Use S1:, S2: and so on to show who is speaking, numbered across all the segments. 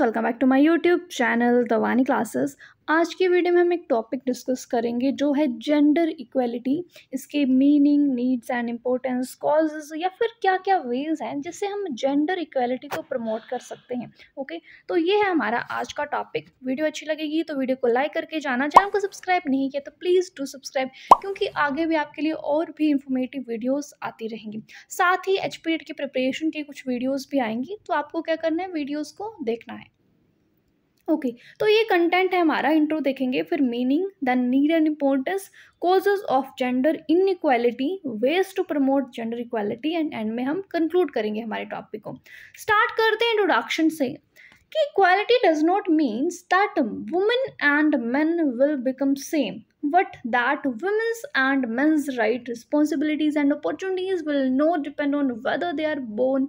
S1: welcome back to my youtube channel the vani classes आज की video में हम एक टॉपिक डिस्कस करेंगे जो है जेंडर इक्वलिटी इसके meaning needs and importance causes या फिर क्या क्या वेज हैं जिससे हम जेंडर इक्वलिटी को प्रमोट कर सकते हैं ओके तो ये है हमारा आज का टॉपिक वीडियो अच्छी लगेगी तो वीडियो को लाइक करके जाना चैनल को सब्सक्राइब नहीं किया तो प्लीज़ डू सब्सक्राइब क्योंकि आगे भी आपके लिए और भी इन्फॉर्मेटिव वीडियोज़ आती रहेंगी साथ ही एच की प्रिपरेशन की कुछ वीडियोज़ भी आएंगी तो आपको क्या करना है वीडियोज़ को देखना है ओके okay, तो ये कंटेंट है हमारा इंट्रो देखेंगे फिर meaning the need and importance causes of gender in equality ways to promote gender equality and and में हम कंक्लूड करेंगे हमारे टॉपिक को स्टार्ट करते हैं इंट्रोडक्शन से कि equality does not means that women and men will become same but that women's and men's right responsibilities and opportunities will not depend on whether they are born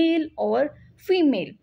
S1: male और female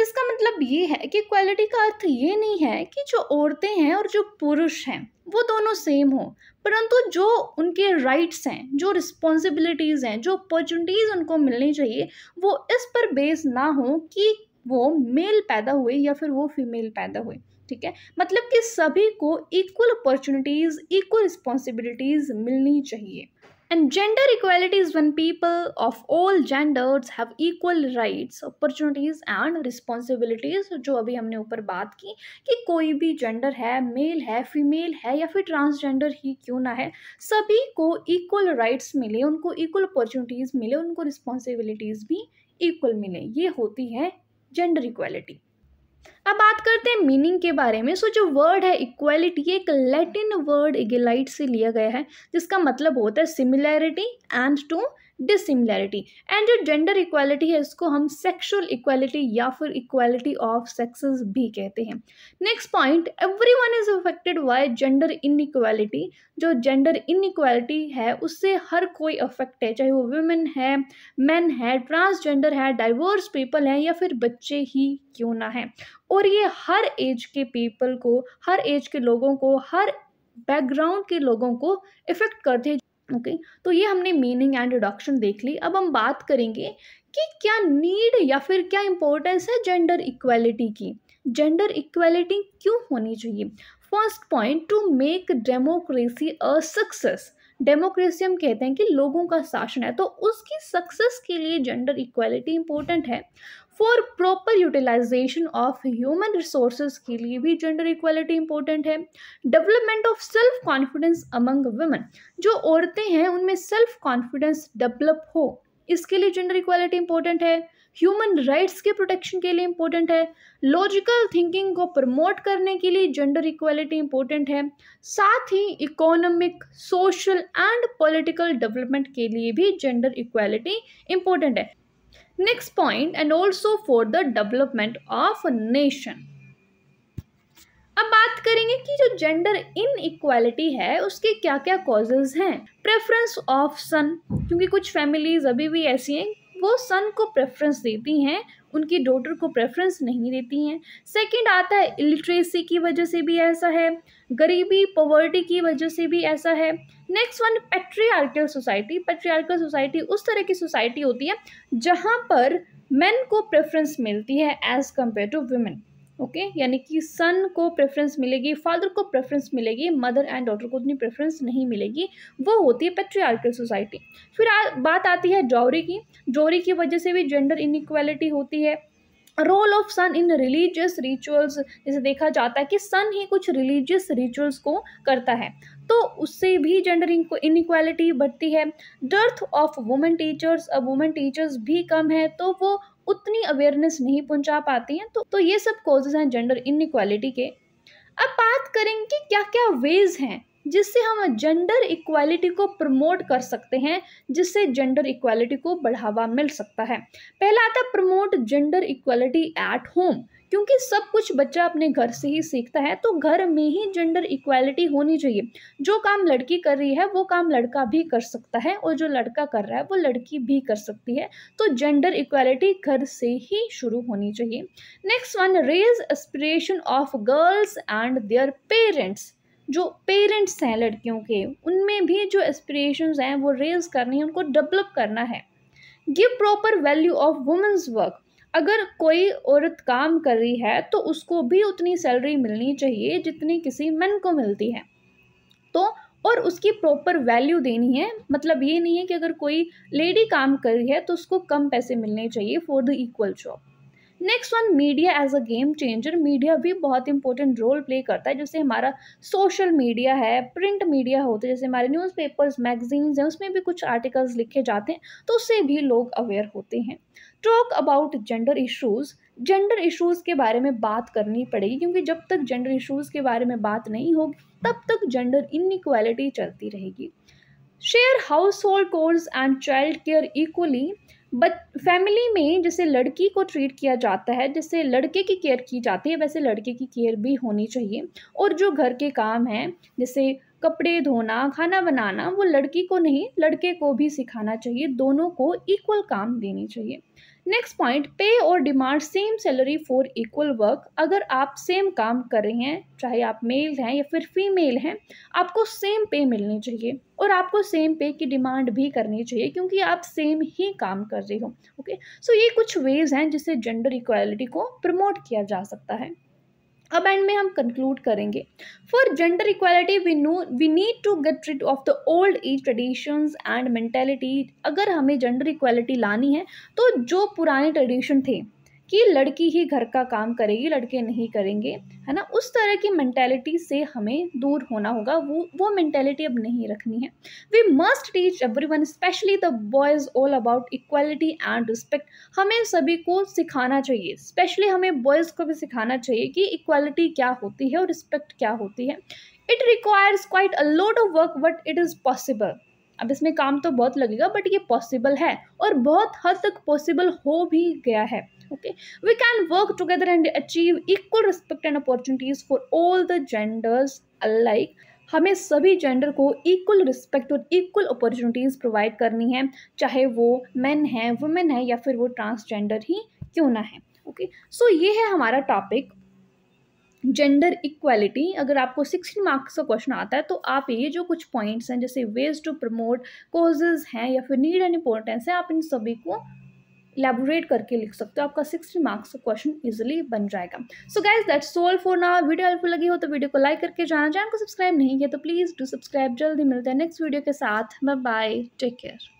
S1: इसका मतलब ये है कि quality का अर्थ ये नहीं है कि जो औरतें हैं और जो पुरुष हैं वो दोनों सेम हो परंतु जो उनके राइट्स हैं जो रिस्पॉन्सिबिलिटीज़ हैं जो अपॉर्चुनिटीज़ उनको मिलनी चाहिए वो इस पर बेस ना हो कि वो मेल पैदा हुए या फिर वो फीमेल पैदा हुए ठीक है मतलब कि सभी को इक्वल अपॉर्चुनिटीज़ इक्वल रिस्पॉन्सिबिलिटीज़ मिलनी चाहिए and gender equality is when people of all genders have equal rights, opportunities and responsibilities जो अभी हमने ऊपर बात की कि कोई भी जेंडर है मेल है फीमेल है या फिर ट्रांसजेंडर ही क्यों ना है सभी को इक्वल राइट्स मिले उनको इक्वल अपॉर्चुनिटीज़ मिले उनको रिस्पॉन्सिबिलिटीज़ भी इक्वल मिले ये होती है जेंडर इक्वालिटी अब बात करते हैं मीनिंग के बारे में सो जो वर्ड है इक्वालिटी एक लैटिन वर्ड इगेलाइट से लिया गया है जिसका मतलब होता है similarity and to dissimilarity and जो जेंडर इक्वालिटी है इसको हम सेक्शुअल इक्वालिटी या फिर इक्वालिटी ऑफ सेक्सेस भी कहते हैं next point every one is affected by gender inequality जो जेंडर इनइक्वालिटी है उससे हर कोई अफेक्ट है चाहे वो वुमेन है मैन है ट्रांसजेंडर है डाइवर्स पीपल है या फिर बच्चे ही क्यों ना हैं और ये हर एज के पीपल को हर एज के लोगों को हर बैकग्राउंड के लोगों को इफ़ेक्ट करते हैं ओके okay? तो ये हमने मीनिंग एंड रिडक्शन देख ली अब हम बात करेंगे कि क्या नीड या फिर क्या इंपॉर्टेंस है जेंडर इक्वलिटी की जेंडर इक्वलिटी क्यों होनी चाहिए first point to make democracy a success democracy हम कहते हैं कि लोगों का शासन है तो उसकी सक्सेस के लिए जेंडर इक्वलिटी इंपॉर्टेंट है for proper utilization of human resource के लिए भी जेंडर इक्वालिटी इंपॉर्टेंट है development of self confidence among women जो औरतें हैं उनमें सेल्फ कॉन्फिडेंस डेवलप हो इसके लिए जेंडर इक्वालिटी इंपॉर्टेंट है ह्यूमन राइट्स के प्रोटेक्शन के लिए इंपॉर्टेंट है लॉजिकल थिंकिंग को प्रमोट करने के लिए जेंडर इक्वालिटी इंपॉर्टेंट है साथ ही economic social and political development के लिए भी जेंडर इक्वालिटी इंपॉर्टेंट है Next point and also for the development of a nation. अब बात करेंगे कि जो जेंडर इन इक्वालिटी है उसके क्या क्या कॉजेज हैं प्रेफरेंस ऑफ सन क्योंकि कुछ फैमिलीज अभी भी ऐसी हैं वो सन को प्रेफरेंस देती हैं उनकी डॉटर को प्रेफरेंस नहीं देती हैं सेकंड आता है इलिटरेसी की वजह से भी ऐसा है गरीबी पॉवर्टी की वजह से भी ऐसा है next one patriarchal society patriarchal society उस तरह की सोसाइटी होती है जहाँ पर मेन को प्रेफरेंस मिलती है as compare to women okay okay? यानी कि सन को प्रेफरेंस मिलेगी फादर को प्रेफरेंस मिलेगी मदर एंड डॉटर को उतनी प्रेफरेंस नहीं मिलेगी वो होती है पेट्रियार्कल सोसाइटी फिर आ, बात आती है जौहरी की जौहरी की वजह से भी जेंडर इनक्वालिटी होती है role of son in religious rituals जैसे देखा जाता है कि सन ही कुछ रिलीजियस रिचुअल्स को करता है तो उससे भी जेंडर इनक्वालिटी बढ़ती है डर्थ ऑफ वुमेन टीचर्स अब वुमेन टीचर्स भी कम है तो वो उतनी अवेयरनेस नहीं पहुंचा पाती हैं तो तो ये सब कॉजेज हैं जेंडर इनक्वालिटी के अब बात करेंगे कि क्या क्या वेज हैं जिससे हम जेंडर इक्वालिटी को प्रमोट कर सकते हैं जिससे जेंडर इक्वालिटी को बढ़ावा मिल सकता है पहला आता है promote gender equality at home क्योंकि सब कुछ बच्चा अपने घर से ही सीखता है तो घर में ही जेंडर इक्वालिटी होनी चाहिए जो काम लड़की कर रही है वो काम लड़का भी कर सकता है और जो लड़का कर रहा है वो लड़की भी कर सकती है तो जेंडर इक्वालिटी घर से ही शुरू होनी चाहिए next one raise aspiration of girls and their parents जो पेरेंट्स हैं लड़कियों के उनमें भी जो एस्पिरेशंस हैं वो रेज करनी है उनको डेवलप करना है give proper value of women's work अगर कोई औरत काम कर रही है तो उसको भी उतनी सैलरी मिलनी चाहिए जितनी किसी मैन को मिलती है तो और उसकी प्रॉपर वैल्यू देनी है मतलब ये नहीं है कि अगर कोई लेडी काम कर रही है तो उसको कम पैसे मिलने चाहिए for the equal job next one media as a game changer media भी बहुत इंपॉर्टेंट रोल प्ले करता है जैसे हमारा सोशल मीडिया है प्रिंट मीडिया होते हैं जैसे हमारे न्यूज़पेपर्स मैगजीन्स हैं उसमें भी कुछ आर्टिकल्स लिखे जाते हैं तो उससे भी लोग अवेयर होते हैं talk about gender issues gender issues के बारे में बात करनी पड़ेगी क्योंकि जब तक जेंडर इश्यूज़ के बारे में बात नहीं होगी तब तक जेंडर इनक्वालिटी चलती रहेगी share household chores and child care equally but family में जैसे लड़की को ट्रीट किया जाता है जैसे लड़के की केयर की जाती है वैसे लड़के की केयर भी होनी चाहिए और जो घर के काम हैं जैसे कपड़े धोना खाना बनाना वो लड़की को नहीं लड़के को भी सिखाना चाहिए दोनों को इक्वल काम देनी चाहिए नेक्स्ट पॉइंट पे और demand same salary for equal work अगर आप सेम काम कर रहे हैं चाहे आप मेल हैं या फिर फीमेल हैं आपको सेम पे मिलनी चाहिए और आपको सेम पे की डिमांड भी करनी चाहिए क्योंकि आप सेम ही काम कर रहे हो ओके सो so, ये कुछ वेज हैं जिससे जेंडर इक्वालिटी को प्रमोट किया जा सकता है अब एंड में हम कंक्लूड करेंगे for gender equality we know we need to get rid of the old age traditions and mentality अगर हमें जेंडर इक्वालिटी लानी है तो जो पुराने ट्रेडिशन थे कि लड़की ही घर का काम करेगी लड़के नहीं करेंगे है ना उस तरह की मैंटेलिटी से हमें दूर होना होगा वो वो मैंटेलिटी अब नहीं रखनी है we must teach every one specially the boys all about equality and respect हमें सभी को सिखाना चाहिए स्पेशली हमें बॉयज़ को भी सिखाना चाहिए कि इक्वालिटी क्या होती है और रिस्पेक्ट क्या होती है it requires quite a load of work but it is possible अब इसमें काम तो बहुत लगेगा बट ये पॉसिबल है और बहुत हद तक पॉसिबल हो भी गया है okay we can work together and achieve equal respect and opportunities for all the genders alike हमें सभी जेंडर को इक्वल रिस्पेक्ट और इक्वल अपॉर्चुनिटीज़ प्रोवाइड करनी है चाहे वो मेन है वुमेन है या फिर वो ट्रांसजेंडर ही क्यों ना है ओके okay? सो so, ये है हमारा टॉपिक जेंडर इक्वालिटी अगर आपको सिक्सटीन मार्क्स का क्वेश्चन आता है तो आप ये जो कुछ पॉइंट्स हैं जैसे वेज टू प्रमोट कोजेज हैं या फिर नीड एंड इम्पोर्टेंस है आप इन सभी को इलेबोरेट करके लिख सकते हो आपका सिक्सटी मार्क्स का क्वेश्चन ईजिली बन जाएगा so guys that's all for now video helpful लगी हो तो वीडियो को लाइक करके जाना चाहे को सब्सक्राइब नहीं किया तो प्लीज़ डू सब्सक्राइब जल्दी मिलते हैं नेक्स्ट वीडियो के साथ बाय बाय टेक केयर